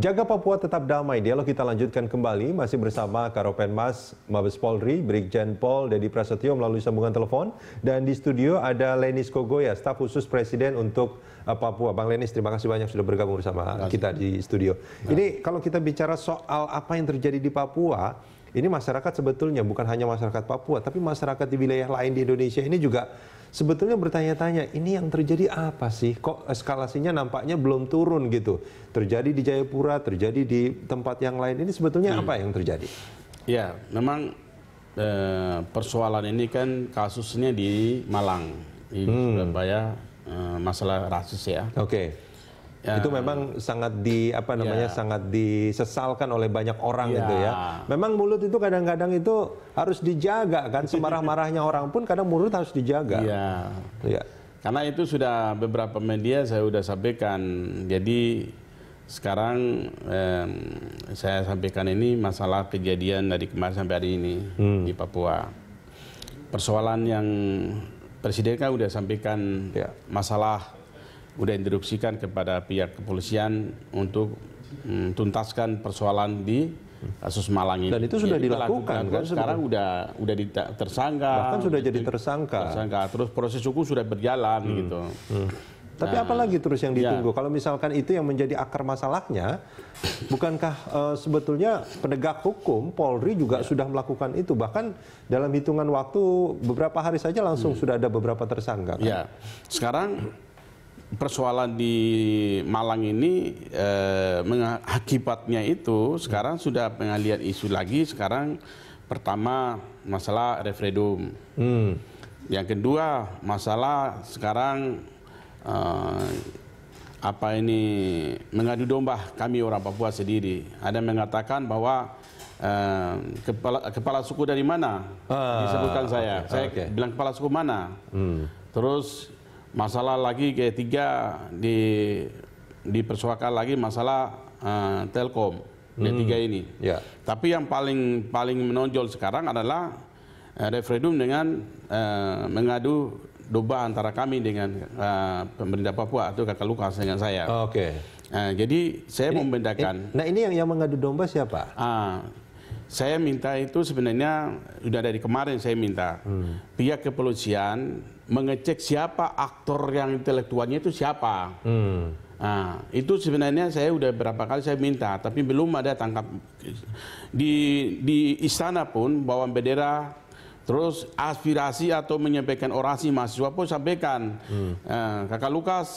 Jaga Papua tetap damai. Dialog kita lanjutkan kembali masih bersama Karopenmas Mabes Polri, Brigjen Pol Dedi Prasetyo melalui sambungan telepon dan di studio ada Lenis Kogoya, staf khusus Presiden untuk eh, Papua. Bang Lenis, terima kasih banyak sudah bergabung bersama kita di studio. Nah. Ini kalau kita bicara soal apa yang terjadi di Papua, ini masyarakat sebetulnya bukan hanya masyarakat Papua, tapi masyarakat di wilayah lain di Indonesia ini juga sebetulnya bertanya-tanya ini yang terjadi apa sih kok eskalasinya nampaknya belum turun gitu terjadi di Jayapura terjadi di tempat yang lain ini sebetulnya hmm. apa yang terjadi ya memang eh, persoalan ini kan kasusnya di Malang di hmm. Surabaya eh, masalah rasis ya oke okay. Ya. Itu memang sangat di apa namanya ya. sangat disesalkan oleh banyak orang gitu ya. itu ya. Memang mulut itu kadang-kadang itu harus dijaga kan semarah-marahnya orang pun kadang mulut harus dijaga. Iya. Ya. Karena itu sudah beberapa media saya sudah sampaikan. Jadi sekarang eh, saya sampaikan ini masalah kejadian dari kemarin sampai hari ini hmm. di Papua. Persoalan yang Presiden kan sudah sampaikan ya. masalah sudah instruksikan kepada pihak kepolisian untuk mm, tuntaskan persoalan di kasus Malang ini. Dan itu sudah ya, dilakukan kan sekarang udah udah tersangka. Bahkan sudah gitu. jadi tersangka. Tersangka. Terus proses hukum sudah berjalan hmm. gitu. Hmm. Tapi nah, apalagi terus yang ya. ditunggu? Ya. Kalau misalkan itu yang menjadi akar masalahnya, bukankah e, sebetulnya penegak hukum Polri juga ya. sudah melakukan itu? Bahkan dalam hitungan waktu beberapa hari saja langsung hmm. sudah ada beberapa tersangka. Kan? Ya. Sekarang persoalan di Malang ini eh, akibatnya itu sekarang sudah pengalian isu lagi sekarang pertama masalah referendum hmm. yang kedua masalah sekarang eh, apa ini mengadu domba kami orang Papua sendiri ada yang mengatakan bahwa eh, kepala kepala suku dari mana ah, disebutkan saya okay, saya okay. bilang kepala suku mana hmm. terus masalah lagi G3 di dipersoalkan lagi masalah uh, Telkom hmm. tiga ini. Ya. Tapi yang paling paling menonjol sekarang adalah uh, referendum dengan uh, mengadu domba antara kami dengan uh, pemerintah Papua atau kakak Lukas dengan saya. Oke. Okay. Uh, jadi saya ini, membedakan. Nah ini yang yang mengadu domba siapa? Uh, saya minta itu sebenarnya sudah dari kemarin saya minta hmm. pihak kepolisian mengecek siapa aktor yang intelektualnya itu siapa. Hmm. Nah, itu sebenarnya saya udah berapa kali saya minta, tapi belum ada tangkap di di istana pun bawa bendera terus aspirasi atau menyampaikan orasi mahasiswa pun sampaikan. Hmm. eh, kakak Lukas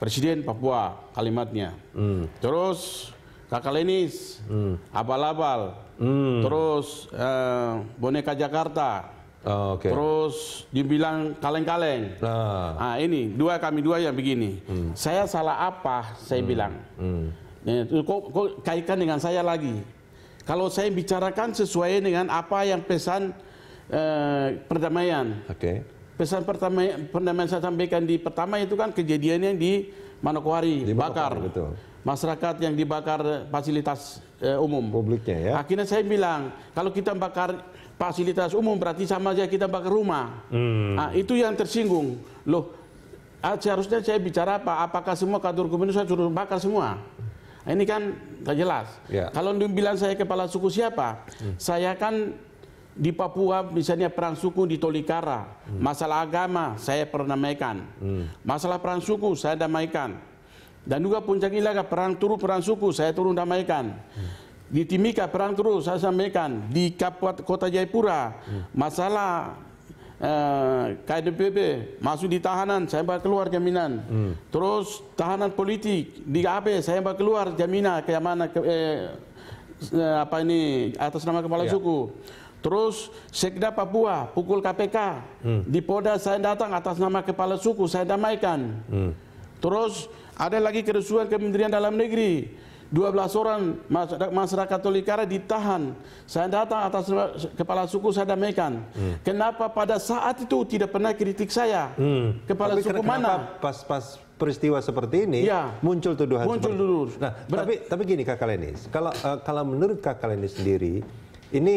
Presiden Papua kalimatnya. Hmm. Terus Kakak Lenis, hmm. abal-abal, hmm. terus eh, boneka Jakarta, Oh, ah, okay. Terus dibilang kaleng-kaleng. Nah. nah, ini dua kami dua yang begini. Hmm. Saya salah apa? Saya hmm. bilang. Hmm. Ya, kok, kok kaitkan dengan saya lagi? Kalau saya bicarakan sesuai dengan apa yang pesan eh, perdamaian. Okay. Pesan pertama perdamaian saya sampaikan di pertama itu kan kejadiannya di Manokwari, di bakar. Betul. Masyarakat yang dibakar fasilitas eh, umum. Publiknya ya. Akhirnya saya bilang, kalau kita bakar fasilitas umum berarti sama aja kita bakar rumah. Hmm. Nah, itu yang tersinggung. Loh, ah, seharusnya saya bicara apa? Apakah semua kader gubernur saya suruh bakar semua? Nah, ini kan tak jelas. Ya. Kalau dibilang saya kepala suku siapa? Hmm. Saya kan di Papua misalnya perang suku di Tolikara, hmm. masalah agama saya pernah hmm. masalah perang suku saya damaikan, dan juga puncak ilaga perang turun perang suku saya turun damaikan. Hmm di Timika perang terus saya sampaikan di Kabupaten Kota Jayapura masalah eh, KDPP masuk di tahanan saya bakal keluar jaminan hmm. terus tahanan politik di KAP saya bakal keluar jaminan ke mana eh, ke, eh, apa ini atas nama kepala ya. suku Terus Sekda Papua pukul KPK. Hmm. Di Polda saya datang atas nama kepala suku saya damaikan. Hmm. Terus ada lagi kerusuhan Kementerian Dalam Negeri. 12 orang masyarakat Tolikara ditahan. Saya datang atas kepala suku saya damaikan. Hmm. Kenapa pada saat itu tidak pernah kritik saya? Hmm. Kepala tapi suku mana? Pas-pas peristiwa seperti ini ya. muncul tuduhan muncul seperti dulu. Nah, Berat. tapi tapi gini Kak Lenis, kalau uh, kalau menurut Kak Lenis sendiri ini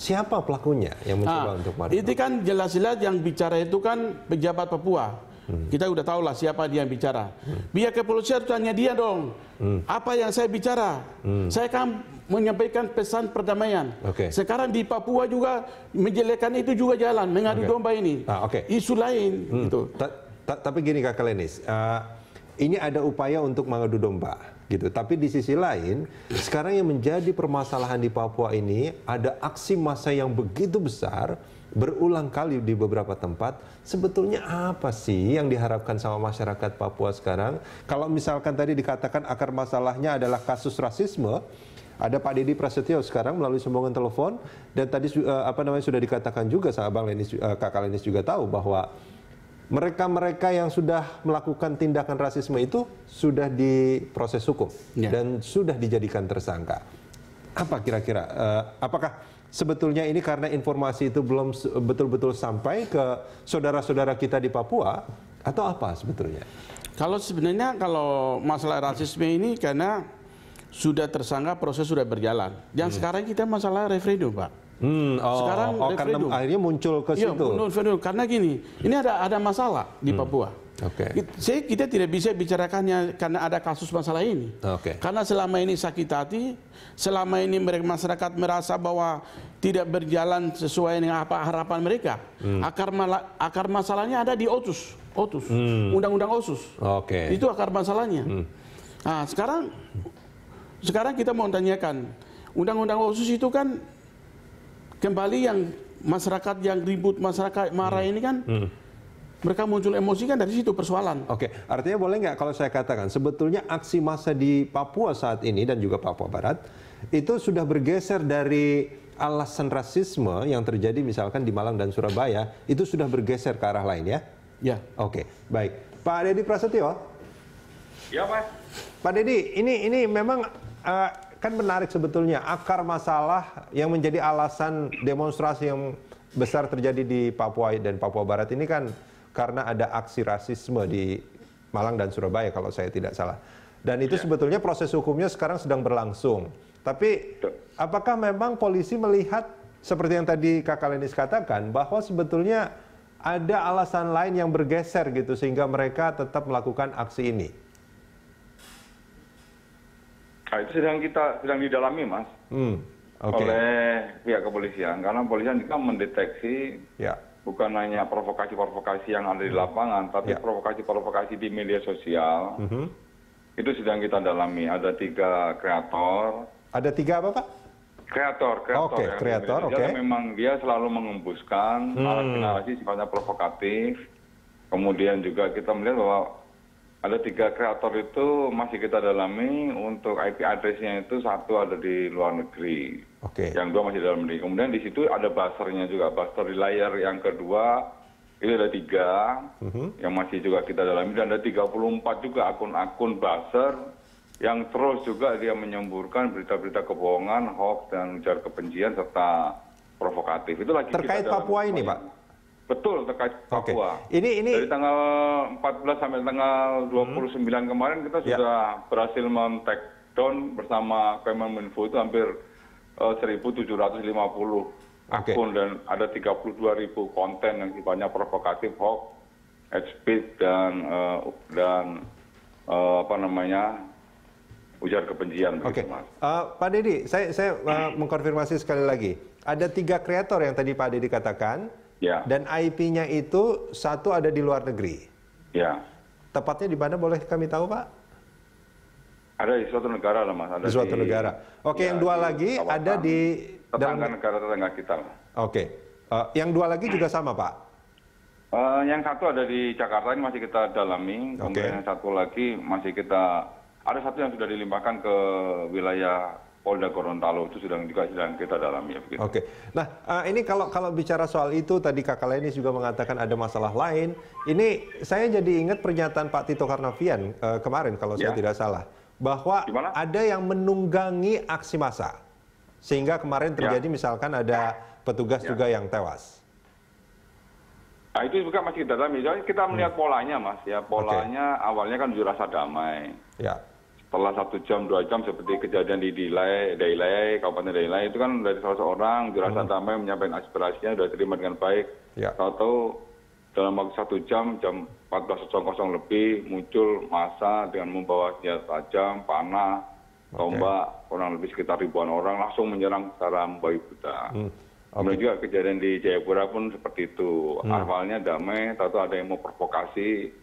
siapa pelakunya yang mencoba nah, untuk Itu kan jelas-jelas yang bicara itu kan pejabat Papua. Kita udah tahu lah siapa dia yang bicara. Biar kepolisian tanya dia dong. Apa yang saya bicara? Saya kan menyampaikan pesan perdamaian. Okay. Sekarang di Papua juga menjelekan itu juga jalan mengadu okay. domba ini. Ah, okay. Isu lain hmm. itu. Ta ta tapi gini Kak Lenis, uh, eh, ini ada upaya untuk mengadu domba gitu. Tapi di sisi lain, sekarang yang menjadi permasalahan di Papua ini ada aksi massa yang begitu besar berulang kali di beberapa tempat, sebetulnya apa sih yang diharapkan sama masyarakat Papua sekarang? Kalau misalkan tadi dikatakan akar masalahnya adalah kasus rasisme, ada Pak Dedi Prasetyo sekarang melalui sambungan telepon dan tadi eh, apa namanya sudah dikatakan juga sama Bang Lenis uh, Kakak Lenis juga tahu bahwa mereka-mereka yang sudah melakukan tindakan rasisme itu sudah diproses hukum ya. dan sudah dijadikan tersangka. Apa kira-kira uh, apakah sebetulnya ini karena informasi itu belum betul-betul sampai ke saudara-saudara kita di Papua atau apa sebetulnya? Kalau sebenarnya kalau masalah rasisme ini karena sudah tersangka proses sudah berjalan. Yang hmm. sekarang kita masalah referendum, Pak. Hmm, oh, Sekarang oh, karena akhirnya muncul ke ya, situ. Referendum. Karena gini, ini ada ada masalah di hmm. Papua. Oke. Okay. kita tidak bisa bicarakannya karena ada kasus masalah ini. Oke. Okay. Karena selama ini sakit hati, selama ini mereka masyarakat merasa bahwa tidak berjalan sesuai dengan apa harapan mereka. Hmm. Akar mala, akar masalahnya ada di Otsus, Otsus, hmm. Undang-Undang Otsus. Oke. Okay. Itu akar masalahnya. Hmm. Nah, sekarang sekarang kita mau tanyakan, Undang-Undang Otsus itu kan Kembali yang masyarakat yang ribut, masyarakat marah ini kan hmm mereka muncul emosi kan dari situ persoalan. Oke, artinya boleh nggak kalau saya katakan sebetulnya aksi massa di Papua saat ini dan juga Papua Barat itu sudah bergeser dari alasan rasisme yang terjadi misalkan di Malang dan Surabaya itu sudah bergeser ke arah lain ya? Ya. Oke, baik. Pak Dedi Prasetyo. Ya, Pak. Pak Dedi, ini ini memang uh, kan menarik sebetulnya akar masalah yang menjadi alasan demonstrasi yang besar terjadi di Papua dan Papua Barat ini kan karena ada aksi rasisme di Malang dan Surabaya kalau saya tidak salah. Dan itu ya. sebetulnya proses hukumnya sekarang sedang berlangsung. Tapi apakah memang polisi melihat seperti yang tadi Kakak Lenis katakan bahwa sebetulnya ada alasan lain yang bergeser gitu sehingga mereka tetap melakukan aksi ini? nah itu sedang kita sedang didalami mas hmm, oleh pihak kepolisian karena kepolisian juga mendeteksi ya. bukan hanya provokasi provokasi yang ada di hmm. lapangan tapi ya. provokasi provokasi di media sosial hmm. itu sedang kita dalami ada tiga kreator ada tiga apa pak kreator kreator okay, kreator oke okay. memang dia selalu mengembuskan narasi hmm. narasi sifatnya provokatif kemudian juga kita melihat bahwa ada tiga kreator itu masih kita dalami untuk IP addressnya itu satu ada di luar negeri, okay. yang dua masih dalam negeri. Kemudian di situ ada basernya juga, baser di layar yang kedua itu ada tiga uh mhm. -huh. yang masih juga kita dalami dan ada 34 juga akun-akun buzzer yang terus juga dia menyemburkan berita-berita kebohongan, hoax dan ujar kebencian serta provokatif. Itu lagi terkait Papua ini, Pak. Betul terkait Papua. Okay. Ini ini dari tanggal 14 sampai tanggal 29 hmm. kemarin kita yeah. Hmm. sudah ya. berhasil mentek down bersama Kemenkominfo itu hampir uh, 1750 okay. akun dan ada 32.000 konten yang sifatnya provokatif, hoax, hate speech dan uh, dan uh, apa namanya ujar kebencian okay. begitu mas. Uh, Pak Deddy, saya saya uh, mengkonfirmasi sekali lagi. Ada tiga kreator yang tadi Pak Deddy katakan Ya. Dan IP-nya itu satu ada di luar negeri. Ya. Tepatnya di mana boleh kami tahu, Pak? Ada di suatu negara lah, Mas. Ada di suatu di, negara. Oke, ya, yang dua lagi kawasan, ada di tetangga dalam... negara tetangga kita Oke. Uh, yang dua lagi juga sama, Pak? Uh, yang satu ada di Jakarta ini masih kita dalami, kemudian yang satu lagi masih kita ada satu yang sudah dilimpahkan ke wilayah Polda Gorontalo itu sedang juga sedang kita dalami ya Oke. Nah, uh, ini kalau kalau bicara soal itu tadi Kakak Lenis juga mengatakan ada masalah lain. Ini saya jadi ingat pernyataan Pak Tito Karnavian uh, kemarin kalau ya. saya tidak salah bahwa Gimana? ada yang menunggangi aksi massa. Sehingga kemarin terjadi ya. misalkan ada petugas ya. juga yang tewas. Nah, itu juga masih kita dalami. kita melihat hmm. polanya, Mas. Ya, polanya okay. awalnya kan jurasa damai. Ya setelah satu jam dua jam seperti kejadian di Dilai, Dailai, Kabupaten Dailai itu kan dari salah seorang jurasa hmm. sampai menyampaikan aspirasinya sudah terima dengan baik. Ya. Tahu dalam waktu satu jam jam 14.00 lebih muncul masa dengan membawa senjata tajam, panah, okay. tombak, kurang lebih sekitar ribuan orang langsung menyerang secara membabi buta. Hmm. Okay. Kemudian juga kejadian di Jayapura pun seperti itu. Hmm. Awalnya damai, tahu ada yang mau provokasi,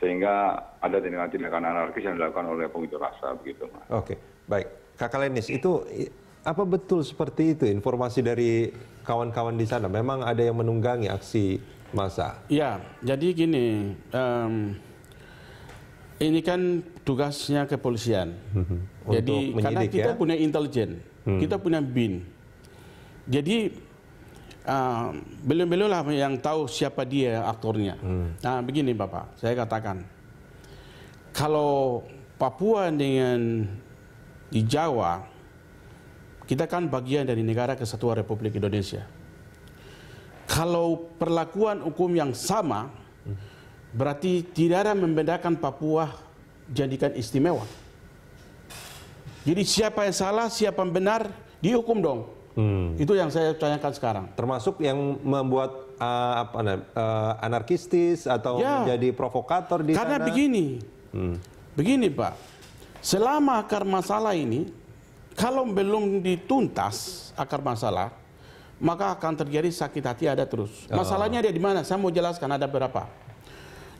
sehingga ada tindakan anarkis yang dilakukan oleh pengunjuk rasa begitu mas. Oke, baik. Kakak Lenis itu apa betul seperti itu informasi dari kawan-kawan di sana? Memang ada yang menunggangi aksi massa? Ya, jadi gini, um, ini kan tugasnya kepolisian. Mhm. jadi karena kita ya? punya intelijen, hmm. kita punya bin. Jadi Ehm, Belum beliau-beliau lah yang tahu siapa dia aktornya. Hmm. Nah, begini Bapak, saya katakan. Kalau Papua dengan di Jawa, kita kan bagian dari negara kesatuan Republik Indonesia. Kalau perlakuan hukum yang sama, berarti tidak ada membedakan Papua jadikan istimewa. Jadi siapa yang salah, siapa yang benar, dihukum dong. Hmm. Itu yang saya tanyakan sekarang. Termasuk yang membuat uh, apa uh, anarkistis atau ya, menjadi provokator di karena sana. Karena begini, hmm. begini Pak, selama akar masalah ini kalau belum dituntas akar masalah, maka akan terjadi sakit hati ada terus. Ah. Masalahnya ada di mana? Saya mau jelaskan ada berapa.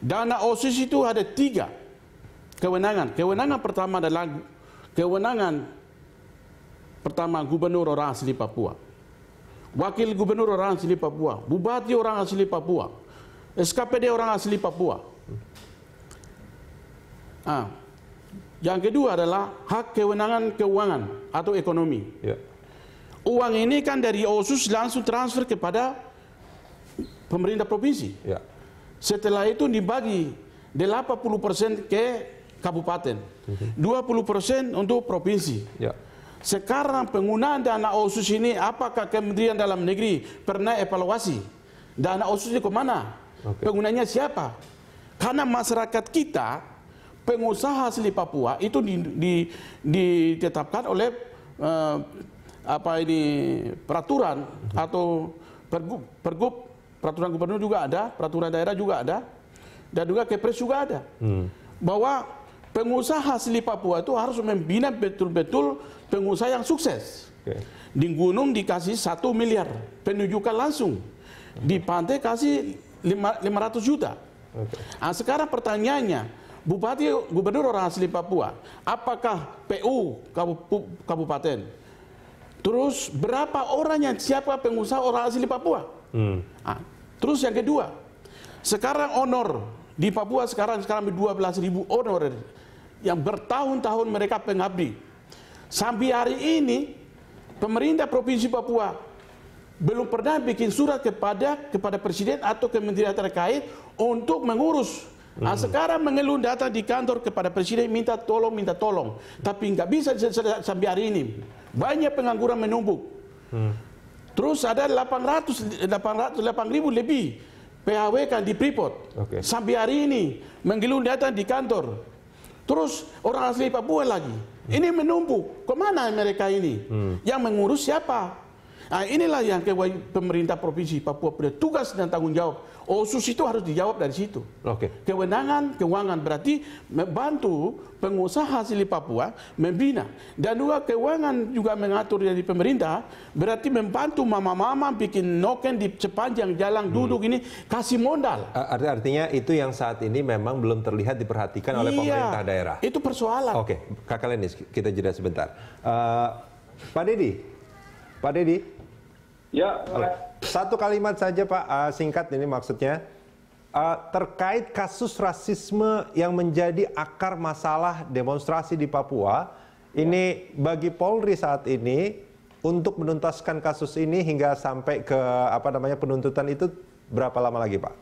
Dana OSIS itu ada tiga kewenangan. Kewenangan pertama adalah kewenangan Pertama, gubernur orang asli Papua. Wakil gubernur orang asli Papua. Bupati orang asli Papua. SKPD orang asli Papua. Ah. Yang kedua adalah hak kewenangan keuangan atau ekonomi. Ya. Uang ini kan dari OSUS langsung transfer kepada pemerintah provinsi. Ya. Setelah itu dibagi 80% ke kabupaten, 20% mhm. untuk provinsi. Ya. Sekarang penggunaan dana OSUS ini apakah Kementerian Dalam Negeri pernah evaluasi? Dana OSUS ini kemana? Okay. Penggunanya siapa? Karena masyarakat kita, pengusaha asli Papua itu di, di, ditetapkan oleh eh, apa ini peraturan atau pergub, pergub peraturan gubernur juga ada, peraturan daerah juga ada, dan juga kepres juga ada. Hmm. Bahwa pengusaha asli Papua itu harus membina betul-betul pengusaha yang sukses. Okay. Di gunung dikasih satu miliar penunjukan langsung, di pantai kasih 500 juta. Okay. Nah, sekarang pertanyaannya, Bupati Gubernur orang asli Papua, apakah PU kabupaten? Terus berapa orang yang siapa pengusaha orang asli Papua? Hmm. Nah, terus yang kedua, sekarang honor di Papua sekarang sekarang 12 ribu honor yang bertahun-tahun mereka pengabdi. Sampai hari ini pemerintah Provinsi Papua belum pernah bikin surat kepada kepada presiden atau kementerian terkait untuk mengurus. Nah, hmm. sekarang mengeluh datang di kantor kepada presiden minta tolong minta tolong, tapi nggak bisa sampai hari ini. Banyak pengangguran menumpuk. Hmm. Terus ada 800 800 8000 lebih PHW kan di Freeport. Okay. Sampai hari ini mengeluh datang di kantor Terus orang asli Papua lagi. Ini menumpuk. Kemana mereka ini? Hmm. Yang mengurus siapa? Nah inilah yang pemerintah provinsi Papua punya tugas dan tanggung jawab. Osus itu harus dijawab dari situ. Oke. Okay. Kewenangan keuangan berarti membantu pengusaha asli Papua membina dan juga keuangan juga mengatur dari pemerintah berarti membantu mama-mama bikin noken di sepanjang jalan hmm. duduk ini kasih modal. Art artinya itu yang saat ini memang belum terlihat diperhatikan oleh iya. pemerintah daerah. Itu persoalan. Oke, okay. Kak Lenis, kita jeda sebentar. Uh, Pak Dedi, Pak Dedi, Ya. Satu kalimat saja Pak, uh, singkat ini maksudnya. Uh, terkait kasus rasisme yang menjadi akar masalah demonstrasi di Papua, ini bagi Polri saat ini untuk menuntaskan kasus ini hingga sampai ke apa namanya penuntutan itu berapa lama lagi Pak?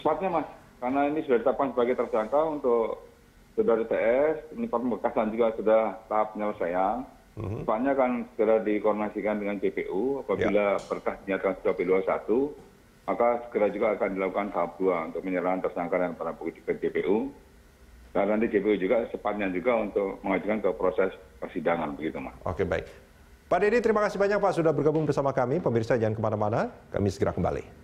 Sepatnya Mas, karena ini sudah ditetapkan sebagai tersangka untuk saudara TS, ini pembekasan juga sudah tahap penyelesaian depannya mhm. akan segera dikoordinasikan dengan BPU apabila ya. berkas dinyatakan sudah p dua satu maka segera juga akan dilakukan tahap dua untuk menyerahkan tersangka dan para bukti ke jpu dan nanti jpu juga sepatnya juga untuk mengajukan ke proses persidangan begitu mas oke baik Pak Deddy, terima kasih banyak Pak sudah bergabung bersama kami. Pemirsa jangan kemana-mana, kami segera kembali.